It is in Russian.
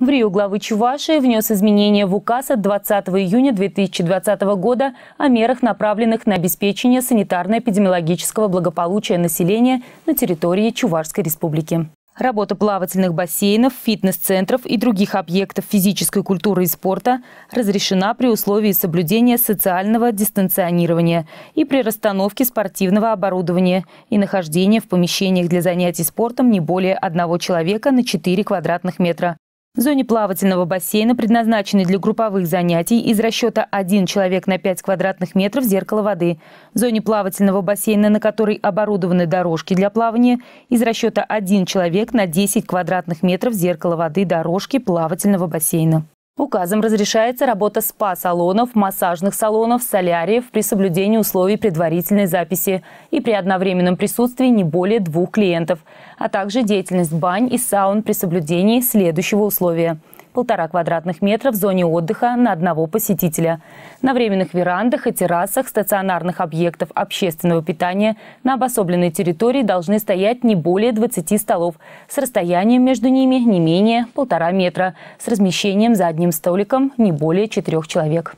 В Рио главы Чувашии внес изменения в указ от 20 июня 2020 года о мерах, направленных на обеспечение санитарно-эпидемиологического благополучия населения на территории Чувашской республики. Работа плавательных бассейнов, фитнес-центров и других объектов физической культуры и спорта разрешена при условии соблюдения социального дистанционирования и при расстановке спортивного оборудования и нахождения в помещениях для занятий спортом не более одного человека на 4 квадратных метра. В зоне плавательного бассейна, предназначенной для групповых занятий, из расчета 1 человек на 5 квадратных метров зеркало воды. В зоне плавательного бассейна, на которой оборудованы дорожки для плавания, из расчета 1 человек на 10 квадратных метров зеркало воды дорожки плавательного бассейна. Указом разрешается работа спа-салонов, массажных салонов, соляриев при соблюдении условий предварительной записи и при одновременном присутствии не более двух клиентов, а также деятельность бань и саун при соблюдении следующего условия – полтора квадратных метра в зоне отдыха на одного посетителя. На временных верандах и террасах стационарных объектов общественного питания на обособленной территории должны стоять не более 20 столов с расстоянием между ними не менее полтора метра, с размещением за одним столиком не более четырех человек.